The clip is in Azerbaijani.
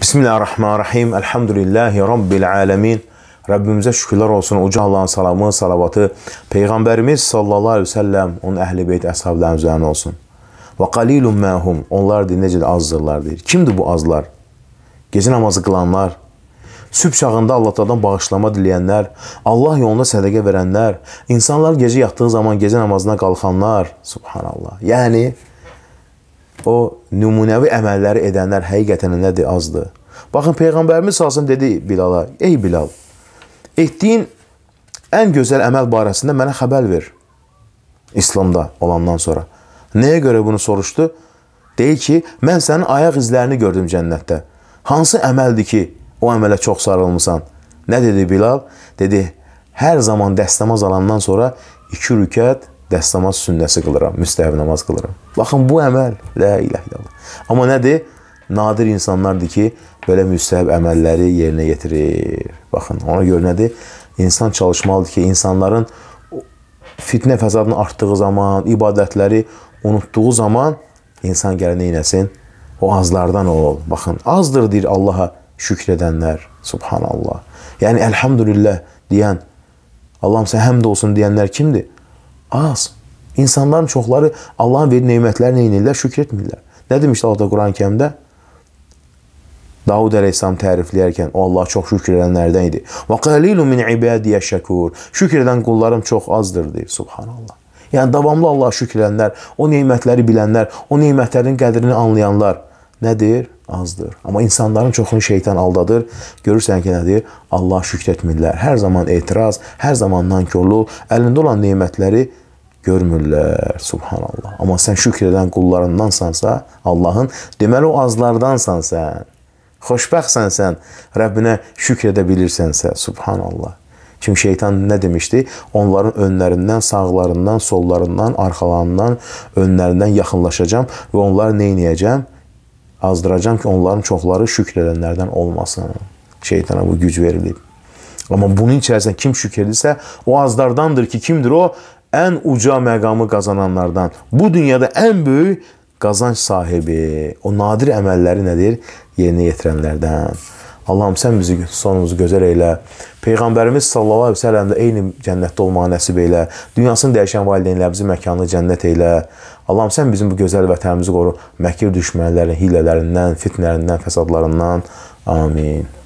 Bismillahirrahmanirrahim. Elhamdülillahi Rabbil alemin. Rəbbimizə şükürlər olsun. Uca Allahın salamı, salavatı Peyğəmbərimiz sallallahu aleyhi ve səlləm, onun əhl-i beyt əshablərin üzərinə olsun. Və qalilun məhum. Onlar deyir, necə də azdırlar deyir. Kimdir bu azlar? Gecə namazı qılanlar, sübh çağında Allahdan bağışlama diləyənlər, Allah yolunda sədəqə verənlər, insanlar gecə yatdığı zaman gecə namazına qalxanlar. Subhanallah. Yəni, o nümunəvi əməlləri edənlər həqiqətən nədir azdır. Baxın peyğəmbərimiz salsın dedi Bilala: "Ey Bilal, etdiyin ən gözəl əməl barəsində mənə xəbər ver." İslamda olandan sonra. Nəyə görə bunu soruşdu? Deyir ki, mən sənin ayaq izlərini gördüm cənnətdə. Hansı əməldir ki, o əmələ çox sarılmısan? Nə dedi Bilal? Dedi, hər zaman dəstəmaz alandan sonra iki rükət dəstəmaz sünnəsi qılıram, müstəhəb namaz qılıram. Baxın bu əməl, la ilah illallah. Amma nədir? Nadir insanlardır ki, belə müstəhəb əməlləri yerinə yetirir. Baxın, ona görə nədir? İnsan çalışmalıdır ki, insanların fitnə fəsadının artdığı zaman, ibadətləri unutduğu zaman insan gələ neynəsin? O azlardan ol. Baxın, azdır deyir Allaha şükr edənlər. Subhanallah. Yəni, əlhamdülillah deyən, Allahım sən həmd olsun deyənlər kimdir? Az. İnsanların çoxları Allahın verdiyi nemətləri nə edirlər? Şükr etmirlər. Nə demişdi Allah da Quran-Kərimdə? Davud əleyhissalam tərifləyərkən o Allah çox şükr edənlərdən idi. Və qalilun min ibadiyə şəkur. Şükr edən qullarım çox azdır deyir. Subhanallah. Yəni davamlı Allah şükr edənlər, o nemətləri bilənlər, o nemətlərin qədrini anlayanlar nədir? Azdır. Amma insanların çoxunu şeytan aldadır. Görürsən ki, nədir? Allah şükretmirlər. Hər zaman etiraz, hər zaman nankorluq, əlində olan nemətləri görmürlər. Subhanallah. Amma sən şükr edən qullarındansansa, Allahın, deməli o azlardansan sən. Xoşbəxtsən sən, Rəbbinə şükr edə bilirsənsə, subhanallah. Çünki şeytan nə demişdi? Onların önlərindən, sağlarından, sollarından, arxalarından, önlərindən yaxınlaşacam və onları nə edəcəm? azdıracam ki, onların çoxları şükr edənlərdən olmasın. Şeytana bu güc verilib. Amma bunun içərisində kim şükr edirsə, o azlardandır ki, kimdir o? Ən uca məqamı qazananlardan. Bu dünyada ən böyük qazanc sahibi, o nadir əməlləri nədir? Yerinə yetirənlərdən. Allahım sən bizi sonumuzu gözəl elə. Peyğəmbərimiz sallallahu əleyhi və səlləm də eyni cənnətdə olmağı nəsib elə. Dünyasını dəyişən valideynlərimizin məkanını cənnət elə. Allahım sən bizim bu gözəl vətənimizi qoru. Məkir düşmənlərin hiylələrindən, fitnələrindən, fəsadlarından. Amin.